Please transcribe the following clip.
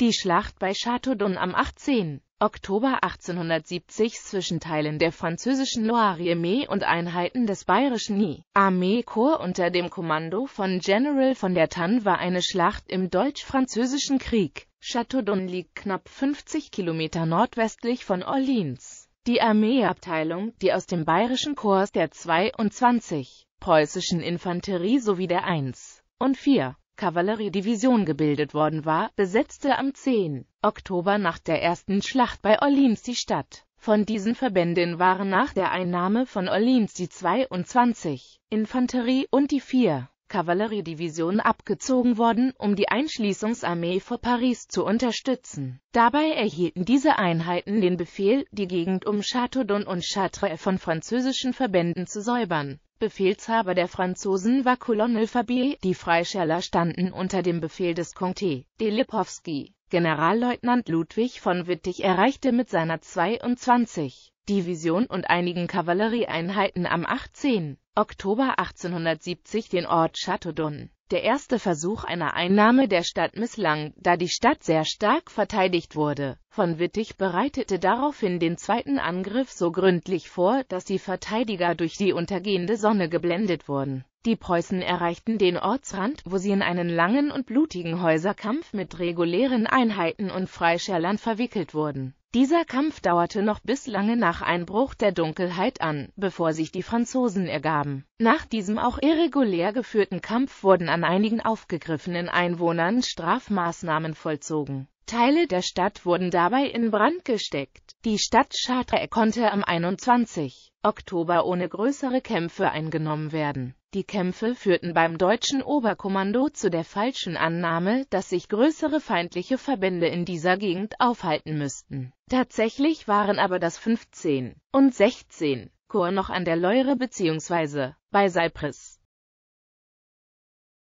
Die Schlacht bei Châteaudun am 18. Oktober 1870 zwischen Teilen der französischen Loire-Armee und Einheiten des bayerischen Armeekorps unter dem Kommando von General von der Tann war eine Schlacht im Deutsch-Französischen Krieg. Châteaudun liegt knapp 50 Kilometer nordwestlich von Orleans. Die Armeeabteilung, die aus dem bayerischen Korps der 22 preußischen Infanterie sowie der 1 und 4 Kavalleriedivision gebildet worden war, besetzte am 10. Oktober nach der ersten Schlacht bei Orleans die Stadt. Von diesen Verbänden waren nach der Einnahme von Orleans die 22 Infanterie und die 4 Kavalleriedivision abgezogen worden, um die Einschließungsarmee vor Paris zu unterstützen. Dabei erhielten diese Einheiten den Befehl, die Gegend um Châteaudun und Chartres von französischen Verbänden zu säubern. Befehlshaber der Franzosen war Colonel Fabier, die Freischärler standen unter dem Befehl des Comte de Lipowski. Generalleutnant Ludwig von Wittig erreichte mit seiner 22. Division und einigen Kavallerieeinheiten am 18. Oktober 1870 den Ort Châteaudun. Der erste Versuch einer Einnahme der Stadt misslang, da die Stadt sehr stark verteidigt wurde. Von Wittig bereitete daraufhin den zweiten Angriff so gründlich vor, dass die Verteidiger durch die untergehende Sonne geblendet wurden. Die Preußen erreichten den Ortsrand, wo sie in einen langen und blutigen Häuserkampf mit regulären Einheiten und Freischärlern verwickelt wurden dieser Kampf dauerte noch bis lange nach Einbruch der Dunkelheit an, bevor sich die Franzosen ergaben. Nach diesem auch irregulär geführten Kampf wurden an einigen aufgegriffenen Einwohnern Strafmaßnahmen vollzogen. Teile der Stadt wurden dabei in Brand gesteckt. Die Stadt Chartres konnte am 21. Oktober ohne größere Kämpfe eingenommen werden. Die Kämpfe führten beim deutschen Oberkommando zu der falschen Annahme, dass sich größere feindliche Verbände in dieser Gegend aufhalten müssten. Tatsächlich waren aber das 15 und 16 Korps noch an der Leure bzw. bei Cypress